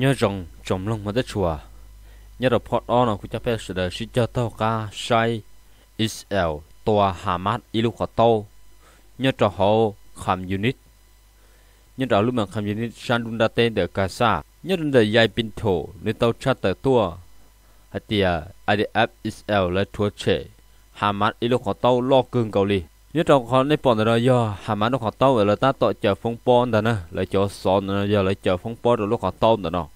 นื้อจงจมลงมาได้ชัวเนื้อพอดอ้อนคุณจะเพื่อสุดชิจ้าโตกาไซอิสเอลตัวฮามัดอิลุคอโตเนื้อจะหูคำยูนิตเนื้อลูกมังคำยูนิตชันดุนดาเตเดกาซาเนื้อดุนดายายปินโถในโตชาเตตัวฮัตเตียไอเดฟอิสเอลและทัวเชฮามัดอิลุคอโตลอกเกิงเกาหลี nhớ trong con nếp bọn rồi do hà má nó khó tao là ta tội chờ phong pon đó nè lại chờ son giờ lại chờ phong pon rồi lúc khó tao đó nọ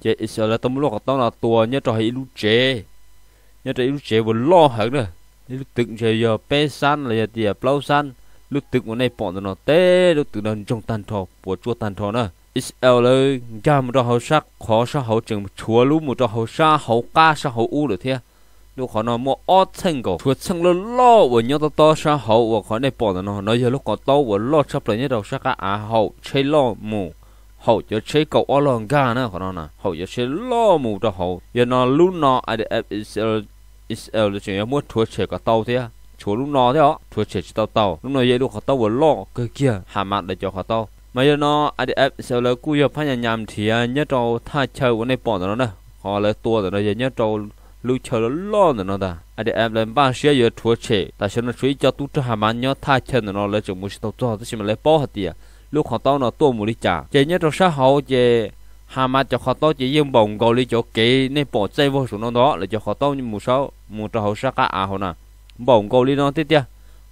chế sợ là tao lúc khó tao là tua nhớ trong hay lúc chế nhớ trong lúc chế vẫn lo hơn nữa lúc từng chế giờ pe san là giờ tiệt plau san lúc từng con này bọn nó té lúc từng đàn trong tàn thọ của chua tàn thọ nè Israel ơi, cha một hậu sắc, khó sa hậu chừng chúa lúc một trò hậu sa hậu ca sa hậu u được thế. À? lúc họ nó mua ớt xanh cổ thuộc xanh lo lo và nhớ tao tao sa hậu và khỏi này bỏ nó nói giờ lúc còn tao và lo chấp lấy nhớ đầu sa cả à hậu chơi lo mù hậu cho chơi cầu ở lòng gà nữa họ nó nè hậu cho chơi lo mù cho hậu giờ nó lúc nó ai để Israel Israel là chuyện mua thuộc chơi cả tao thế chỗ lúc nó thế đó thuộc chơi tao tao lúc này giờ lúc họ tao và lo cái kia hà mặt để cho họ tao mà giờ nó ai để Israel là cú giờ phải nhà nhầm thì nhớ trâu thay chơi của này bỏ nó nè họ lấy tua rồi nó giờ nhớ trâu lưu chờ nó lo nữa nó ta à để em lên ban xe rồi thua chê ta sẽ nó chơi cho tu cho hàm anh nhớ thay chân nó lấy chồng mua tao cho tôi mà lấy bỏ hết đi à, lúc họ tao nó tua mua đi trả chế nhớ trong xã hội chế hàm anh cho họ tao chỉ yên bồng gọi đi chỗ kỹ nên bỏ chơi vô số nó đó là cho họ tao như mua sao mua cho họ sao cả à họ nè bồng gọi đi nó tiếp à,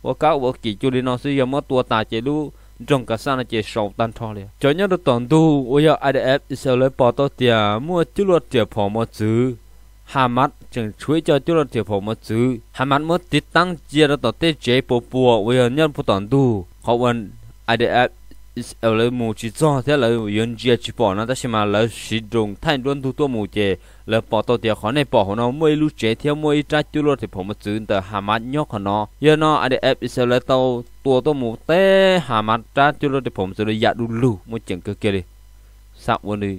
và các vợ kỳ chú đi nó sử dụng mất tua ta chế lúc trong cả sáng chỉ sáu tan thọ liền cho nhớ được toàn tu, bây giờ anh em sẽ lấy bỏ tao tiền mua chút luật tiền phò mua chữ ฮามัดจึงช่วยเจ้าจุลเถียวผมมาซื้อฮามัดเมื่อติดตั้งเจรต่อเตเจปปัวเวียนยันผู้ต่อดูเขาวันไอเดียอิสเอลมูจิจ้อเท่าเลยยันเจียจิปอนะแต่ชิมาแล้วสิดงท่านดุวนทุตัวมูเจแล้วปอตัวเดียวขอในปอของเราไม่รู้เจเที่ยวไม่จ้จุลเถียวผมมาซื้อแต่ฮามัดยกขอนอยันนอไอเดียอิสเอลเตาตัวตัวมูเตฮามัดจ้าจุลเถียวผมซื้อเลยยาดูลูมูเจงเกเกเลยสักวันนี้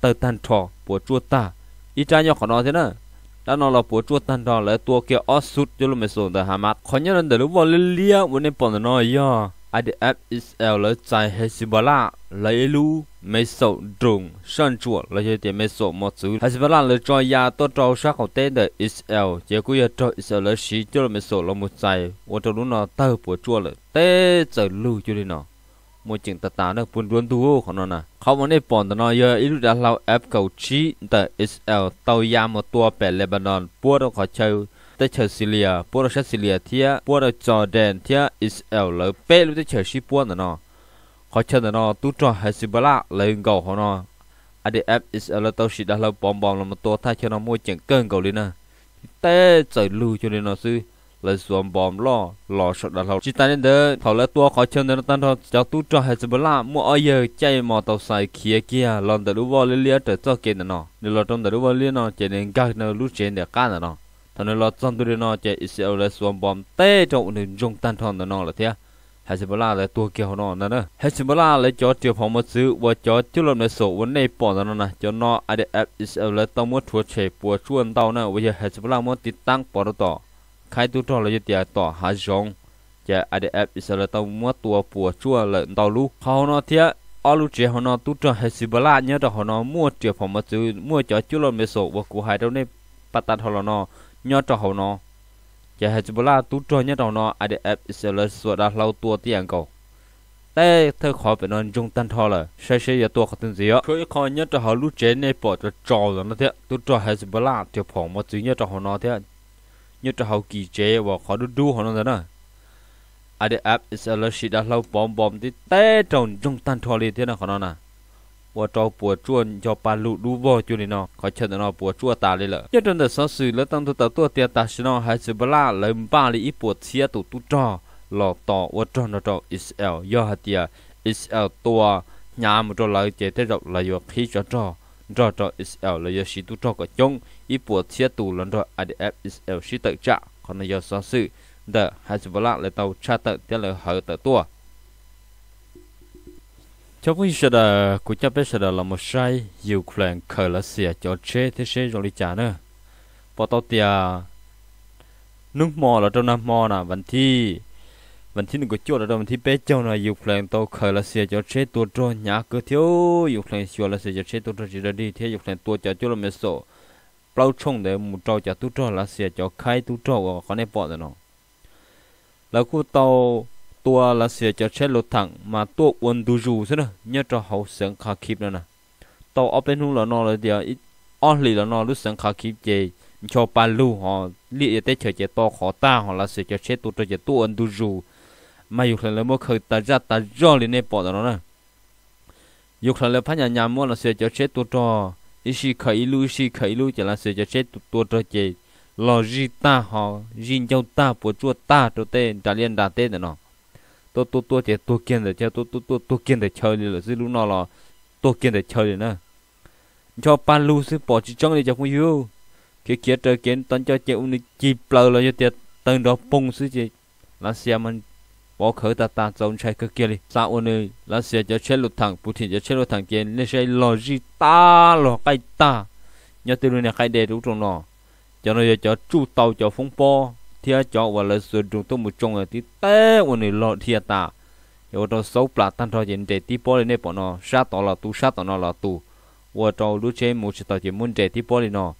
เตอร์ตันทอปวดจัวตาอีจานยอขนอเทนะด้านนอเราปวดจวดตันดอเลยตัวเกียออสุดจะลุไม่ส่งแต่หามาขอนยันเดลุวอลเลียวันนี้ปอนนอย่ออดีแออิสเอลเลยใจเฮซิบาลาเลยลูไม่ส่งดงชันจวดเลยเดียไม่ส่งมอสูเฮซิบาลาเลยจอยยาตัวจาชักของเต้เดอิสเอลเจ้ากูยาจะอิสเอลเลยชีจะลุไม่ส่งลมุใจวันจะรู้นอเต้ปวดจวดเลยเต้จะลูจุลินอมวยจึงตาตาเนปุนรวนดูของนน่ะเขามันได้ปอนตนอยอรุดาเราแอปเกาชีแต่อสเอลตายามตัวแปดเลบานอนปัวเราขอเชยตเชร์ซิเลียปัวเราเชซิเลียเทียปัวเราจอร์แดนเทียอสเอลเลยเปรุูตเชร์ชีปัวนนอะขอเชนนอตุจอฮซสิบลาเลยเกาของนออดีแอปอสเอลเตาชิดาเราปอมบอมลำตัวท่าเชนอมวยจึงเกินเกาลีนะเต้ใจลูจนนอซื้อลยสวมบอมล้อล้อสุดแล้วจิตใจเดินเขาและตัวขอเชิญเดินตันทอน จากตู้จอดเฮซิบล่ามัวเอเยใจมอตอไซคีเกียลอนเดอรู้ว่าเลี้ยเตอรเจ้าเกิฑ์นอะนี่เราต้องเดอร์ว่าเลี้ยนอเจนิงกักน่ะลุเชนเดียกันน่ะท่าน้เราจำตัวเน่ะเจอิสเอลเลสวมบอมเตะจงหนึ่งจงตั้งท้องน่ะละเทียเฮซิบล่าเลยตัวเกี่ยวนอะนั่นนเฮซิบล่าเลยจอดเจียวพอมาซื้อว่าจอดเจ้าลมในโซวันในปอนนั่นนะจอดน่ะไอเดฟอิสเอลเลสต้องมัวทัวร์เชยปวดชวนเต่าน่ะว่าเฮซิบล่ามัวติดตั้งปอดต่อ khai tu trò là gì tiệt tỏ hà rong chả adf israel tao mua tua bùa chua lợn tao lu họ nó thiệt alu chế họ nó tu trò hezbollah nhớ đó họ nó mua chế phẩm mà mua cho chú lo mê sổ và cụ hai đâu nên bắt tạt họ nó nhớ cho họ nó chả hezbollah tu trò nhớ đó nó adf là sửa đã lâu tua tiền cầu đây thơ khó phải nói chung tan thọ là sẽ sẽ giờ tua khó tin gì á cứ khó nhớ cho họ lu chế này bỏ cho trò rồi nó thế tu trò hezbollah chế phẩm mà chứ nhớ cho họ nó thế như cho hậu kỳ chế và khó đu đu họ nó đó à để áp is a lot shit lâu bom bom thì té tròn trung tan thua liền thế nào họ nó nè và cho bùa chuồn cho bà lụ đu vô chu này nó khó chân nó bùa chua ta lên lợ nhất trong đời sau sự lỡ tăng tu tàu tua tiền ta xin nó hãy sự bala la lên ba lì ít bùa chia tụ tu trò lọ tỏ và tròn nó trò Israel do hạt tiền Israel tua nhà một trò lợi chế thế rộng là do khí cho trò rõ rõ Israel là do sĩ tu trọ có chung ý bộ thiết tù lần rõ IDF Israel sĩ tự trả còn là do xóa sự hai đờ Hezbollah là tàu tra tự tiến lời hở tự tua cho quý sẽ đờ của cha biết sẽ đờ là một sai Ukraine khởi là xỉa cho chế thế sẽ rồi đi trả nữa bỏ tàu tiền nước mò là trong năm mò nà, vẫn thi วันที่หนึ่งก็จดแล้ววันที่เป๊ะเจ้าน่ะอยู่เพลงโตเคยละเสียจะเช็ดตัวจอหยาเกือเที่ยวอยู่เพลงชัวละเสียจะเช็ดตัวจอจะดีเที่ยวอยู่เพลงตัวจะจวดละเมโซเปล่าชงเดี๋ยวมูจอจะตัวจอละเสียจะไข่ตัวจอว่าเขาในปอดเนาะแล้วก็โตตัวละเสียจะเช็ดรถถังมาตัวอ้วนดูจูซะนะเนี่ยจะเขาเสียงคาคิปนั่นนะโตเอาเป็นหนละนอเลยเดียวอ้อนหลีละนอรู้เสียงคาคิปเจชอบปาลูหอเรียกเตะเฉยเจตขอตาหอละเสียจะเช็ดตัวจะตัวอ้วนดูจู mà dục lại mua khởi ta ra ta cho lên này bỏ đó nè dục lại phát nhà nhà mua là sẽ cho chết tôi cho ít khi khởi lu khi khởi lưu chỉ là sẽ cho chết tôi cho chị lo gì ta họ gì nhau ta bỏ chua ta cho tên trả liên đà tên nó tôi tôi tôi chỉ tôi kiên để chơi tôi tôi tôi tôi kiên để chơi là dư lúc nào là tôi kiên để chơi nữa cho pan lu sư bỏ chỉ trong này cho không yêu khi kia trời kiến tấn cho chị ông này chìm lâu là như tiệt tầng đó bung sư chị là xem mình bỏ khởi ta ta trong trái cái kia đi sao ôn ơi là sẽ cho chết lụt thẳng bụi thì cho chết lụt thẳng kia nên sẽ lo gì ta lo cái ta nhớ từ này cái đề đúng trong nó cho nó cho chú tàu cho phong po thì cho và là sự chúng tôi một trong là tí té ôn này lo thì ta rồi đó xấu là tan thôi chỉ để tí bỏ lên nếp bọn nó sát tỏ là tu sát tỏ nó là tu và cho lúc chơi một sẽ tạo chỉ muốn để tí bỏ lên nó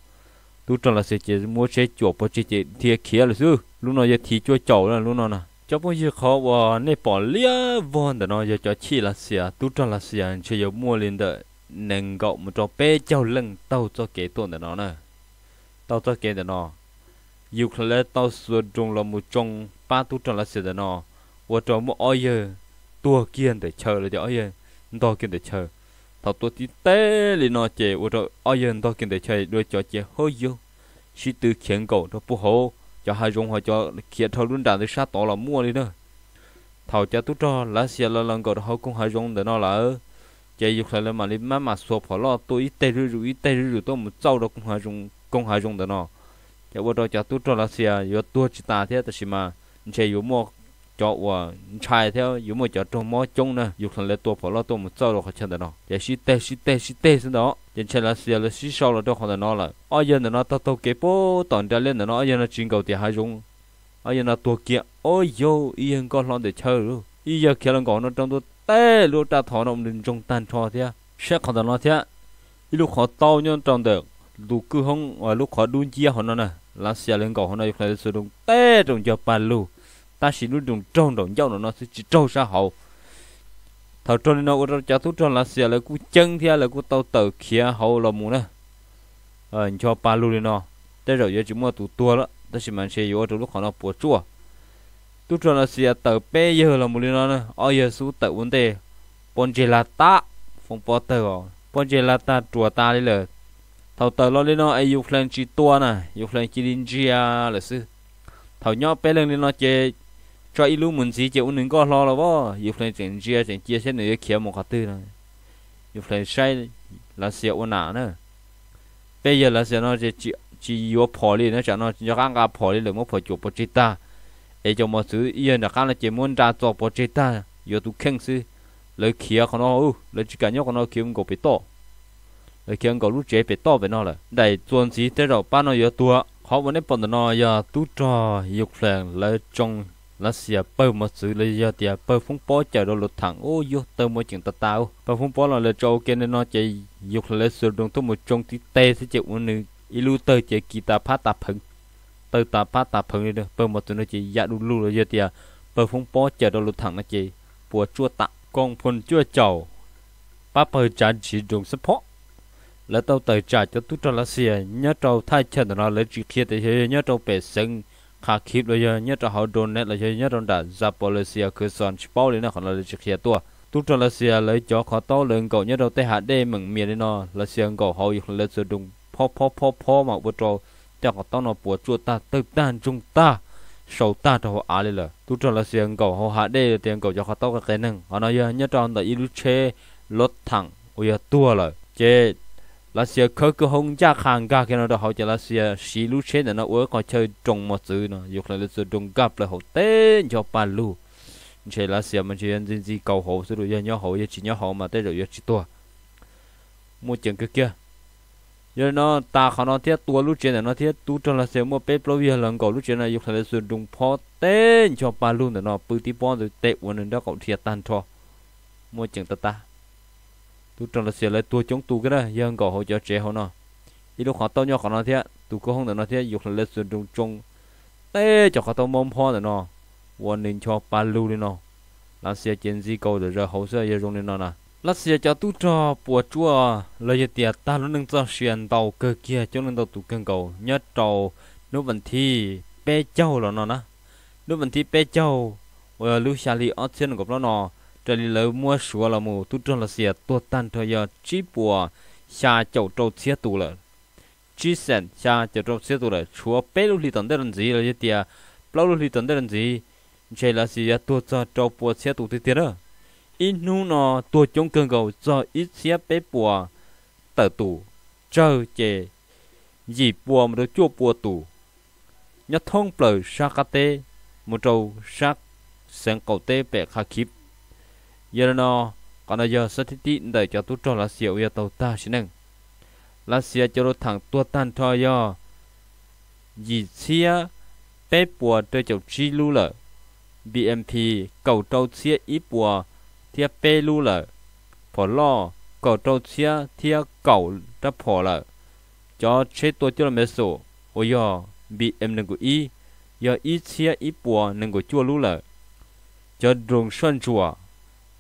tu cho là sẽ chỉ muốn sẽ chuột bỏ chỉ chỉ thì khía là sư lúc nào giờ thì chơi chậu là lúc nào nào cho bây giờ khó và nè bỏ lia vòn đó nó giờ cho chi là xia tu cho là xia chỉ giờ mua lên đó nâng gạo một cho bê cháu lưng tàu cho kế tuần đó nó nè tàu cho kế đó nó yêu khờ lẽ tàu sửa trùng là một trong ba tu cho là xia đó nó và cho một oi giờ tua kiên để chờ là cho oi giờ đo kiên để chờ tao tua tí té lên nó chè và cho oi giờ đo kiên để chờ đôi cho chè hơi yêu chỉ từ khiến gạo nó phù hộ cho hai dùng họ cho kia thâu luôn đàn thì sát tỏ là mua đi nữa thầu cho tú cho lá xia là lần gọi họ cũng hai dùng để nó là chạy dục lại mà đi má mà sụp họ lo tôi ít tay rưỡi ít tay rưỡi rưỡi tôi một trâu đó cũng hai dùng cũng hai dùng để nó cho qua đó cho tú cho lá xe giờ tôi chỉ ta thế thì mà chạy dục mua cho wa chai theo yu mo cho to mo chung na yu khăn le to pho lo to một cho lo kha chen da no ya shi te shi te shi đó, sin đó là chen là sia la shi shao lo to khon da dân la a tao tao kế bố, ke po lên da le na dân yen na cầu gao hai ha jong dân yen na to kia o yo i yen ko lon de chao ru i ya kia lang ko no trong to te luôn ta thon om din jong tan cho thia she khon nó thế, thia i lu kho tao nyon trong de lu cứ hong wa lu kho dun họ hon nè, la sia lên ko hon na yu khăn le su dong te trong cho pa lu ta chỉ lúc dùng trâu đồng dâu nó sẽ chỉ trâu ra hậu thầu trâu nó có cho thuốc trâu là xìa là cú chân thì là cú tàu tàu kia hậu là muốn nữa ờ cho ba lô nó tới rồi giờ chúng mua tụ tua đó ta chỉ mang xe vô trong lúc họ nó bùa chua tu trâu là xìa tàu bé ờ, giờ là muốn nó nữa ở giờ số tàu vấn đề bọn chỉ là ta phong bỏ tàu bọn chỉ là ta chùa ta đi là thầu tàu lo lên nó ai dục lên chỉ tua nè dục lên chỉ linh chia là sư thầu nhóc bé lên nó chơi cho ít lúc mình gì chịu nên có lo là bó dù phải chỉnh chia chỉnh chia sẽ nữa kia một cái tư này dù phải sai là sẽ ôn nào nữa bây giờ là sẽ nó chỉ chỉ chỉ yếu phò đi nó chẳng nó cho các cái phò đi là một phò chụp bó chết ta để cho một thứ yên là các là chỉ muốn ra cho bó chết ta giờ tu khen sư lấy kia con nó u ừ, lấy chỉ cả nhóc con nó kia cũng có bị to lấy kia có lúc chế bị to về nó là đại tuần gì tới rồi ba nó giờ tua họ vẫn nên bọn nó giờ tu trò dục phèn lấy trong là xìa bơ mà xử lý giờ thì bơ phun bó chờ đồ lột thẳng ô yo tơ môi chuyện tao tao bơ phun bó là lệ cho ok nên nó chạy dục là lệ sửa đồng tôi một trong tí tê sẽ chịu uống nữ ilu tơ chạy kỳ tà phát tạp hứng tơ tà phát tạp hứng đi bơ mà tụi nó chạy dạ đủ lù rồi giờ thì bơ phun bó chờ đồ lột thẳng nó chạy bùa chua tạ con phun chua chầu ba bơ chán chỉ đồng sắp phó là tao tờ trả cho tôi cho là xìa nhớ trâu thay chân nó lấy chỉ kia thì nhớ trâu bể sừng ขาคลิปเลยเนี่ยจะเขาโดนเน็ตเลยเนี่ยโดนด่าซาโปเลเซียคือสอนชิปอเลยนะของเราเลยจะเคลียตัวตุกจเลเซียเลยจ่อขอโต้เลยเก่าเนี่ยเราเตะหาได้เหมือนเมียเลยเนาะเลเซียเก่าเขาอีกเลยจะดุงพ่อพ่อพ่อพ่อมาบัวจอจะขอต้องเอาปวดจวดตาตึกด้านจุงตาโซตาจะหัวอะไรเลยตุกจเลเซียเก่าเขาหาได้เตียงเก่าจะขอโต้กันแค่นึงเขาเนาะเนี่ยจะเอาแต่อีลูเชรถถังอุยตัวเลยเจ là xia khơ cơ hông cha khang ga cái nào đó họ chỉ là xia xí lú chế nó ủa còn chơi trồng một chữ nó dục là lú trồng gặp là họ tên cho ba lú chế là xia mình chỉ ăn gì gì cầu hộ số rồi nhau hộ chỉ nhau hộ mà tới rồi chỉ tua mua chuyện cái kia giờ nó ta khả nó thiết tua lú chế nó thiết tu cho là xia mua bếp lâu giờ lần cầu lú chế này dục là lú trồng phó tên cho ba lú nó bự tí bón rồi tệ quần nó cậu thiệt tan cho mua chuyện ta ta tu tròn là xìa lại tua chống tu cái đó dân gõ hỗ trợ trẻ họ nọ, ít lúc họ tao nhau họ nó thế tu có không được nó thế dục là lên sườn trung trung tê cho họ tao mong hoa nọ, nó warning cho ba lưu đi nọ, là xìa chiến di cầu để rồi hỗ trợ giờ dùng đi nọ nè là xìa cho tu trò bùa chua lấy giờ tiệt ta luôn nâng cho xuyên tàu cơ kia cho nâng tàu tu cân cầu nhớ tàu nếu vẫn thi bé châu là nọ nè nếu vẫn thi bé châu ở lưu xa li ở trên gặp nó nọ trở đi lỡ mua là mù tu trông là xìa tan thời chỉ bùa xa chậu trâu xía tù lợ chỉ sen xa chậu trâu xía tù lợ chúa bé lúc lì tận đây làm gì là gì tiệt lâu tận đây chỉ là xìa tua cho trâu bùa xía tù tiệt đó ít nu nó tua chống cơn gầu cho ít xía bé bùa tờ tù chè gì bùa mà được chua bùa tù nhất thông bờ sa cà tê một trâu sắc sang cầu tê bẹ khá khiếp ยนอกนยสถิติได้จะตุจลาเสียวยตตาชนึงลาเสียจะรถังตัวตันทอยยีเชียเปปัวด้วยจชีลูลอะ b m ีเก่าตัวเชียอีปัวเทียเปลูละพอล่อเก่าตัวเชียเทียเก่าจะพอละจอเชตัวเจ้าเมโซโอยบีเอ็มหนึ่งกูอียออีเชียอีปัวหนึ่งกูจัวลูละจอดวงชวนจัว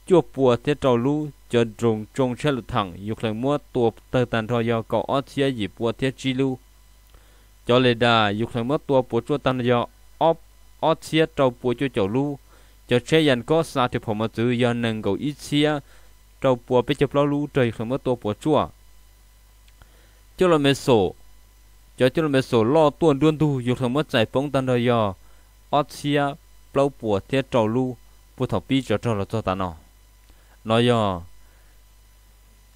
chua bùa tiết trâu lu cho trùng trùng xe lụt thẳng dục lần mua tùa tờ tàn thò do có ớt xe dịp bùa tiết chi lu cho lê đà dục lần mua tùa bùa chua tàn do ớt ớt xe trâu bùa chua chậu lu cho xe dàn có xa thì phổ mà chữ do nâng cầu ít xe trâu bùa bê chập lo lu trời lần mua tùa bùa chua cho là mê sổ cho cho là mê sổ lo tuần đuôn thu dục lần mua giải bóng tàn thò do ớt xe lâu bùa tiết trâu lu phù thọ pi cho trâu là cho tàn nó นอยอ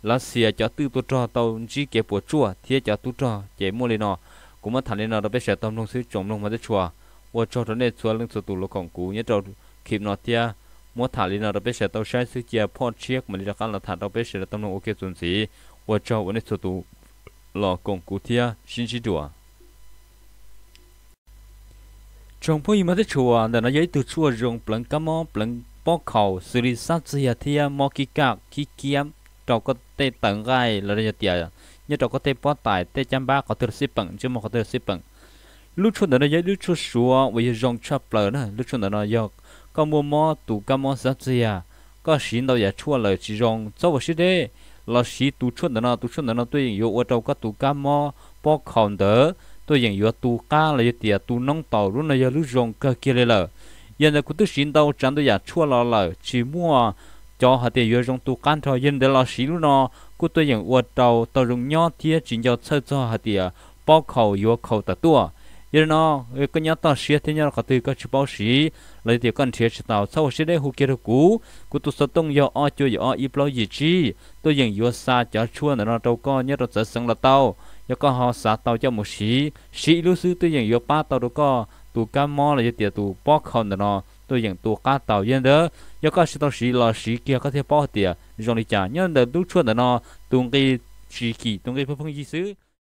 ลาเสียจะตื้อตัวจอตจีเก็บปวชัวเทียจะตัวจอเจมูลีนอกูมาถันเลนอเราไปเสียตอมลงซื้อจงลงมาจะชัววัวชอตอนเนตชัวเรื่องสตูลของกูเนี่ยเราขีบนอเทียมัวถันเลนอเราไปเสียตามใช้ซื้อเจียพ่อเชียกมันเลยกันเราถันเราไปเสียตอมลงโอเคส่วนสีวัวชอวันนี้สตูหลอกงกูเทียชินชิดัวจงพ่อยมมาจะชัวแต่นายตัวชัวจงปลังกัมมอปลัง bó khẩu xử lý sát gì thì mò kí cạo kí kiếm trâu có tê tận gai là ra tiền như trâu có tê bó tài tê chăm ba có tư sĩ bằng chứ mà có tư sĩ bằng lúc chút đó nó giờ lúc chút xua với dòng chắp lờ nữa lúc chút đó nó có mua mò tủ cá mò sát gì à có xin đâu giờ dạ chua lời chỉ dòng cho vào xí đê là xí tu chút đó nó tu chút đó nó tôi ở trâu có tủ cá mò bó khẩu đỡ tôi dùng yêu tu ca là giờ tiền tu nông tàu luôn này giờ lúc dòng cơ kia lên lờ hiện giờ cũng tự xin đâu chẳng được giả chua lò lợ chỉ mua cho họ để yêu trong tu can thôi hiện để lo xí luôn nó cũng tôi nhận uất đầu tàu dùng nhau thì chỉ cho chơi cho họ để bao khẩu yêu khẩu tự tua giờ nó cái nhà tao xí thế nhà có từ có chữ bao xí lấy tiền con xí tao sau xí đấy hú kia được cú cú tôi sơ tung yo ở chơi yo ít bao gì chi tôi dừng yo xa chả chua nữa nó đâu có nhớ được sợ sưng là tao yo có họ xa tao cho một xí xí lúc xứ tôi dừng yo ba tao đâu có tu cam mo là giờ tu bỏ không được nó tôi dùng tu cá tàu yên đó do các sự tao sĩ là sĩ kia có thể bó tiền rồi đi trả nhân được tu chuyện đó nó tu cái sĩ kỳ tu cái phương phương gì xứ